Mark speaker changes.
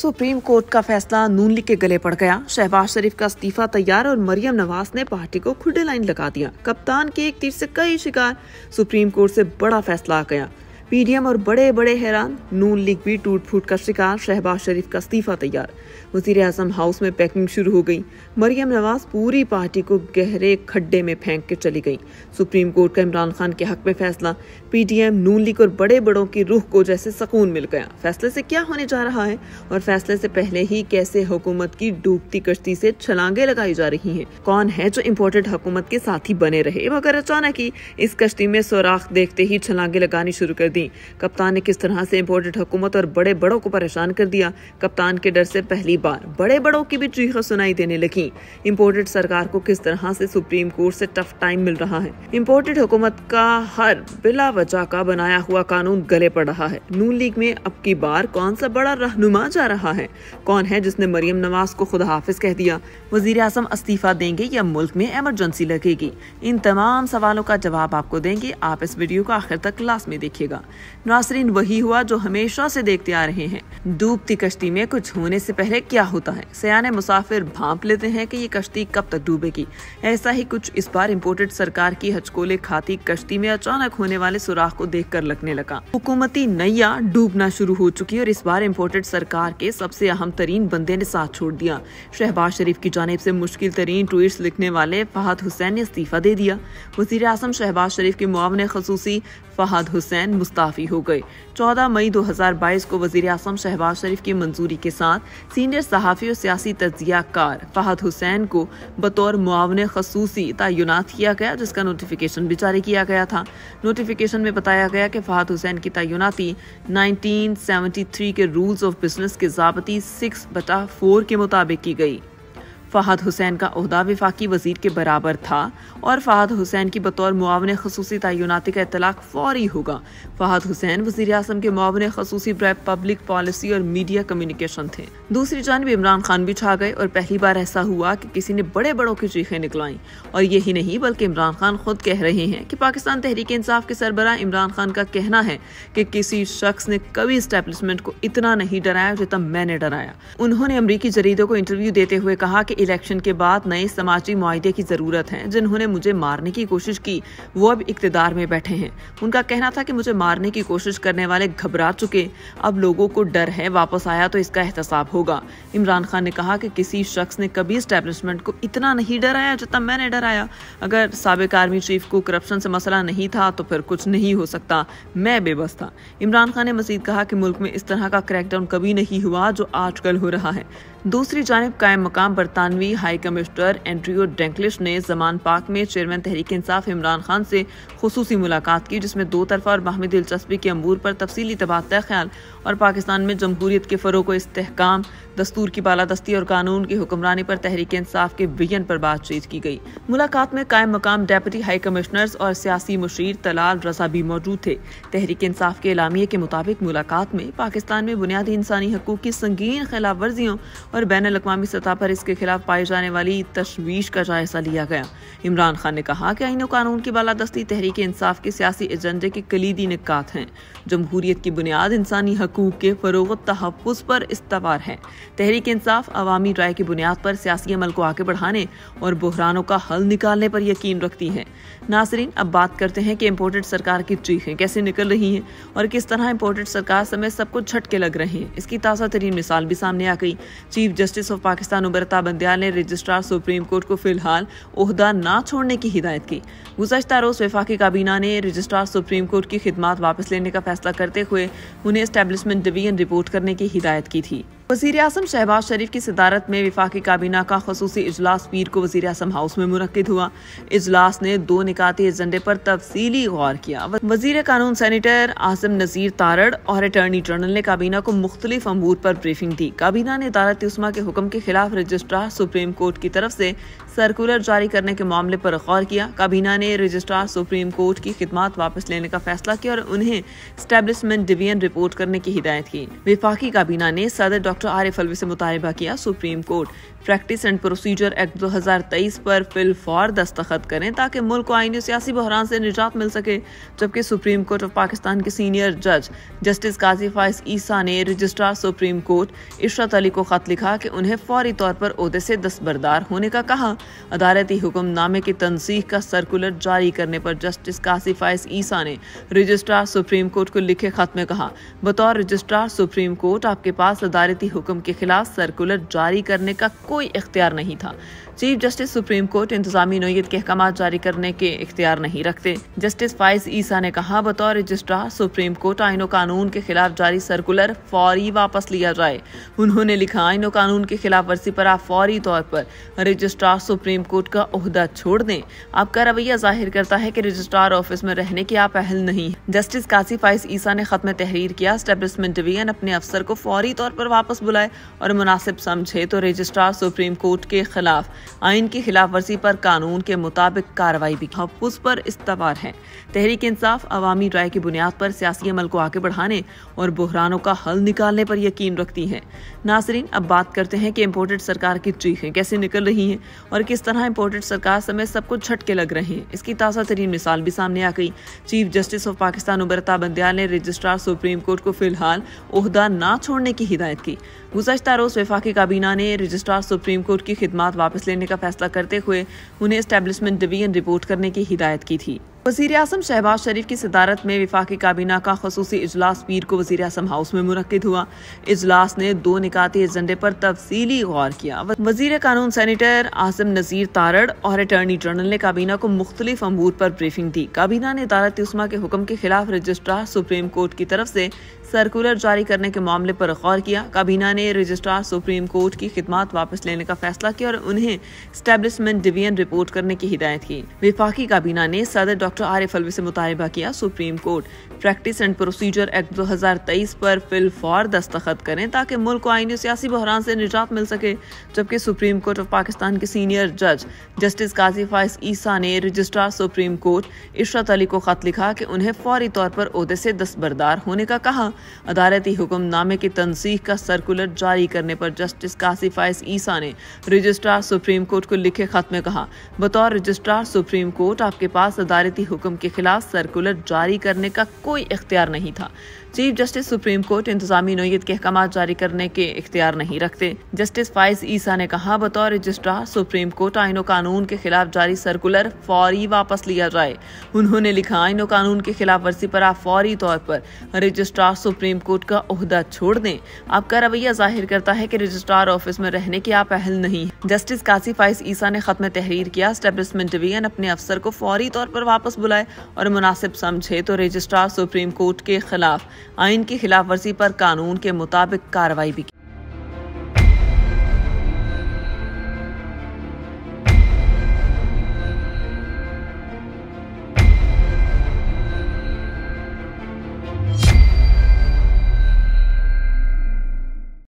Speaker 1: supreme court का फैसला नून league के गले पड़ गया शहबाज शरीफ का इस्तीफा तैयार और मरियम नवाज ने पार्टी को खुले लाइन लगा दिया कप्तान के एक तीर से कई शिकार सुप्रीम कोर्ट से बड़ा फैसला आ गया पीडीएम और बड़े बड़े हैरान नून लीग भी टूट फूट का शिकार शहबाज शरीफ का इस्तीफा तैयार वजीर अजम हाउस में पैकिंग शुरू हो गई मरियम नवाज पूरी पार्टी को गहरे खड्डे में फेंक के चली गई सुप्रीम कोर्ट का इमरान खान के हक में फैसला पीडीएम नून लीग और बड़े बड़ों की रूह को जैसे सुकून मिल गया फैसले से क्या होने जा रहा है और फैसले से पहले ही कैसे हुकूमत की डूबती कश्ती से छलांगे लगाई जा रही है कौन है जो इम्पोर्टेड हुकूमत के साथी बने रहे मगर अचानक ही इस कश्ती में सौराख देखते ही छलांगे लगानी शुरू कर दी दी कप्तान ने किस तरह से इम्पोर्टेड हुकूमत और बड़े बड़ों को परेशान कर दिया कप्तान के डर से पहली बार बड़े बड़ों की भी चीखा सुनाई देने लगी इम्पोर्टेड सरकार को किस तरह से सुप्रीम कोर्ट से टफ टाइम मिल रहा है इम्पोर्टेड हुकूमत का हर बिला वजह का बनाया हुआ कानून गले पड़ रहा है नून लीग में अब की बार कौन सा बड़ा रहनुमा जा रहा है कौन है जिसने मरियम नवाज को खुदा हाफिज कह दिया वजीर आजम इस्तीफा देंगे या मुल्क में एमरजेंसी लगेगी इन तमाम सवालों का जवाब आपको देंगे आप इस वीडियो को आखिर तक क्लास में देखिएगा नासरीन वही हुआ जो हमेशा से देखते आ रहे हैं डूबती कश्ती में कुछ होने से पहले क्या होता है सयाने मुसाफिर भाप लेते हैं कि ये कश्ती कब तक डूबेगी ऐसा ही कुछ इस बार इम्पोर्टेड सरकार की हचकोले खाती कश्ती में अचानक होने वाले सुराख को देख कर लगने लगा हुकूमती नैया डूबना शुरू हो चुकी और इस बार इम्पोर्टेड सरकार के सबसे अहम तरीन बंदे ने साथ छोड़ दिया शहबाज शरीफ की जानब ऐसी मुश्किल तरीन ट्वीट लिखने वाले फहद हुसैन ने इस्तीफा दे दिया वजीर अजम शहबाज शरीफ के मुआवन खसूसी फहद हुसैन मुस्त मुस्ताफ़ी हो गए 14 मई 2022 को वजीर अजम शहबाज शरीफ की मंजूरी के साथ सीनियर सहाफ़ी और सियासी तजिया कार फ़हद हुसैन को बतौर मुआवन खसूसी तयनत किया गया जिसका नोटिफिकेशन भी जारी किया गया था नोटिफिकेशन में बताया गया कि फ़हद हुसैन की तयनती 1973 के रूल्स ऑफ बिजनेस के जबती सिक्स बटा फोर के मुताबिक की गई फ़हद हुसैन का अहदा विफाकी वजीर के बराबर था और फ़हद हुसैन की बतौर मुआवन खसूसी तयनती का इतलाक़ फौरी होगा फ़हद हुसैन वजी अजम के मुआवन खसूसी पब्लिक पॉलिसी और मीडिया कम्युनिकेशन थे दूसरी जानब इमरान खान भी छा गए और पहली बार ऐसा हुआ कि किसी ने बड़े बड़ों की चीखें निकलाई और यही नहीं बल्कि इमरान खान खुद कह रहे हैं कि पाकिस्तान तहरीक इंसाफ के सरबरा इमरान खान का कहना है कि किसी शख्स ने कभी इस्टेब्लिशमेंट को इतना नहीं डराया जितना मैंने डराया उन्होंने अमरीकी जरीदों को इंटरव्यू देते हुए कहा कि इलेक्शन के बाद नए समाजी माहदे की ज़रूरत है जिन्होंने मुझे मारने की कोशिश की वो अब इकतदार में बैठे हैं उनका कहना था कि मुझे मारने की कोशिश करने वाले घबरा चुके अब लोगों को डर है वापस आया तो इसका एहतसाब होगा इमरान खान ने कहा कि किसी शख्स ने कभी इस्टेब्लिशमेंट को इतना नहीं डराया जितना मैंने डराया अगर सबक आर्मी चीफ को करप्शन से मसला नहीं था तो फिर कुछ नहीं हो सकता मैं बेबस था इमरान खान ने मजीद कहा कि मुल्क में इस तरह का क्रैकडाउन कभी नहीं हुआ जो आजकल हो रहा है दूसरी जानब कायम मकाम बरतानवी हाई कमिश्नर एंड्रियो डेंकलिश ने जमान पाक में चेयरमैन तहरीक इंसाफ इमरान खान से खसूसी मुलाकात की जिसमें दो तरफा और बाहमी दिलचस्पी के अमूर पर तफसली तबादला ख्याल और पाकिस्तान में जमहूरीत के फ़रोग को इसकाम दस्तूर की बालादस्ती और कानून की हुक्मरानी पर तहरीक इंसाफ के विजन पर बातचीत की गई मुलाकात में कायम मकाम डेप्टी हाई कमिश्नर्स और सियासी मुशीर तलाल रजा भी मौजूद थे तहरीक इंसाफ के एलामिए के मुताबिक मुलाकात में पाकिस्तान में बुनियादी इंसानी हकूक की संगीन खिलाफ वर्जियों और बैन अवी सतह पर इसके खिलाफ पाई जाने वाली तशवीश का जायजा लिया गया इमरान खान ने कहा कि आइन कानून की बालादस्ती तहरीक इंसाफ के सियासी एजेंडे के कलीदी निकात हैं जमहूरियत की बुनियाद इंसानी हकूक के फरोग तहफ़ पर इस्तवार है तहरीक इंसाफ अवामी राय की बुनियाद पर सियासी अमल को आगे बढ़ाने और बहरानों का हल निकालने पर यकीन रखती है नासरीन अब बात करते हैं कि इम्पोर्टेड सरकार की चीखें कैसे निकल रही हैं और किस तरह इम्पोर्टेड सरकार समय सबको झटके लग रहे हैं इसकी ताज़ा तरीन मिसाल भी सामने आ गई चीफ जस्टिस ऑफ पाकिस्तान उबरता बंदयाल ने रजिस्ट्रार सुप्रीम कोर्ट को फिलहाल उहदा ना छोड़ने की हिदायत की गुजशत रोज़ वफाकी काबीना ने रजिस्ट्रार सुप्रीम कोर्ट की खिदमत वापस लेने का फैसला करते हुए उन्हें इस्टेब्लिशमेंट डिवीजन रिपोर्ट करने की हिदायत की थी वजीर अजम शहबाज शरीफ की सदारत में विफाकी काबीना का खसूस इजलास पीर को वजी अजम हाउस में मुनद हुआ इजलास ने दो निकाती एजेंडे पर तफसली गौर किया वजीर कानून सैनिटर आजम नज़ीर तारड़ और अटर्नी जनरल ने काबीना को मुख्तलिफ अमूर पर ब्रीफिंग दी काबीना ने अदालत उस्मा के हुक्म के खिलाफ रजिस्ट्रार सुप्रीम कोर्ट की तरफ से सर्कुलर जारी करने के मामले पर गौर किया काबीना ने रजिस्ट्रार सुप्रीम कोर्ट की खिदमत वापस लेने का फैसला किया और उन्हें स्टैब्लिशमेंट डिवीजन रिपोर्ट करने की हिदायत की विफाकी काबीना ने सदर doctor doctor Arif Alvi से मुतालबा किया supreme court practice and procedure act 2023 पर फिल फॉर दस्तखत करें ताकि मुल्क को आइनी सियासी बहरान से निजात मिल सके जबकि सुप्रीम कोर्ट ऑफ पाकिस्तान के सीनियर जज जस्टिस काजी फाइज ईसा ने registrar supreme court Ishrat Ali को खत लिखा कि उन्हें फौरी तौर पर अहदे से दस्तबरदार होने का कहा अदालती हुक्मनामे की तनसीख का सर्कुलर जारी करने पर जस्टिस काजी फाइज ईसा ने रजिस्ट्रार सुप्रीम कोर्ट को लिखे खत में कहा बतौर रजिस्ट्रार सुप्रीम कोर्ट आपके पास अदालती हुक्म के खिलाफ सर्कुलर जारी करने का कोई इख्तियार नहीं था चीफ जस्टिस सुप्रीम कोर्ट इंतजामी नोयत के अहकाम जारी करने के इख्तियार नहीं रखते जस्टिस फाइज ईसा ने कहा बतौर रजिस्ट्रार सुप्रीम कोर्ट आइनो कानून के खिलाफ जारी सर्कुलर फौरी वापस लिया जाए उन्होंने लिखा आइनो कानून के खिलाफ वर्जी पर आप फौरी तौर पर रजिस्ट्रार सुप्रीम कोर्ट का अहदा छोड़ दें आपका रवैया जाहिर करता है की रजिस्ट्रार ऑफिस में रहने की आप अहल नहीं जस्टिस कासी फाइज ईसा ने खत्म तहरीर किया स्टेब्लिशमेंट डिवीजन अपने अफसर को फौरी तौर पर वापस बुलाए और मुनासिब समझे तो रजिस्ट्रार सुप्रीम कोर्ट के खिलाफ आइन की खिलाफ वर्जी पर कानून के मुताबिक कार्रवाई भी उस पर इस्तवार है तहरीक इंसाफ अवामी राय की बुनियाद पर सियासी अमल को आगे बढ़ाने और बुहरानों का हल निकालने पर यकीन रखती है नासरीन अब बात करते हैं कि इम्पोर्टेड सरकार की चीखें कैसे निकल रही हैं और किस तरह इम्पोर्टेड सरकार समय सबको झटके लग रहे हैं इसकी ताज़ा तरीन मिसाल भी सामने आ गई चीफ जस्टिस ऑफ पाकिस्तान उबरता बंदयाल ने रजिस्ट्रार सुप्रीम कोर्ट को फिलहाल उहदा न छोड़ने की हिदायत की गुजशत रोज़ वफाकी काबीना ने रजिस्ट्रार सुप्रीम कोर्ट की खिदमत वापस लेने लेने का फैसला करते हुए उन्हें स्टैब्लिशमेंट डिवीजन रिपोर्ट करने की हिदायत की थी वजीर अजम शहबाज शरीफ की सदारत में विफाकी काबीना का खसूस इजलास पीर को वजी अजम हाउस में मुनद हुआ इजलास ने दो निकाती एजेंडे पर तफसली गौर किया वजीर कानून सैनिटर आजम नज़ीर तारड़ और अटर्नी जनरल ने काबीना को मुख्तलिफ अमूर पर ब्रीफिंग दी काबीना ने अदालत उस्मा के हुक्म के खिलाफ रजिस्ट्रार सुप्रीम कोर्ट की तरफ से सर्कुलर जारी करने के मामले पर गौर किया काबीना ने रजिस्ट्रार सुप्रीम कोर्ट की खिदमत वापस लेने का फैसला किया और उन्हें स्टैब्लिशमेंट डिवीजन रिपोर्ट करने की हिदायत की विफाकी काबीना ने सदर डॉक्टर आरिफ अलवी से मुतालबा किया supreme court practice and procedure act 2023 पर फिल फॉर दस्तखत करें ताकि मुल्क को आइनी सियासी बहरान से निजात मिल सके जबकि सुप्रीम कोर्ट ऑफ पाकिस्तान के सीनियर जज जस्टिस काजी फाइस ईसा ने registrar supreme court Ishrat Ali को खत लिखा कि उन्हें फौरी तौर पर अहदे से दस्तबरदार होने का कहा अदालती हुक्मनामे की तनसीख का सर्कुलर जारी करने पर जस्टिस काजी फाइस ईसा ने रजिस्ट्रार सुप्रीम कोर्ट को लिखे खत में कहा बतौर रजिस्ट्रार सुप्रीम कोर्ट आपके पास अदालती हुक्म के खिलाफ सर्कुलर जारी करने का कोई इख्तियार नहीं था चीफ जस्टिस सुप्रीम कोर्ट इंतजामी नोयत के अहकाम जारी करने के इख्तियार नहीं रखते जस्टिस फाइज ईसा ने कहा बतौर रजिस्ट्रार सुप्रीम कोर्ट आइनो कानून के खिलाफ जारी सर्कुलर फौरी वापस लिया जाए उन्होंने लिखा आइनो कानून के खिलाफ वर्जी पर आप फौरी तौर पर रजिस्ट्रार सुप्रीम कोर्ट का अहदा छोड़ दें आपका रवैया जाहिर करता है की रजिस्ट्रार ऑफिस में रहने की आप अहल नहीं जस्टिस कासी फाइज ईसा ने खत्म तहरीर किया स्टेब्लिशमेंट डिवीजन अपने अफसर को फौरी तौर पर वापस बुलाए और मुनासिब समझे तो रजिस्ट्रार सुप्रीम कोर्ट के खिलाफ आइन की खिलाफ वर्जी पर कानून के मुताबिक कार्रवाई भी की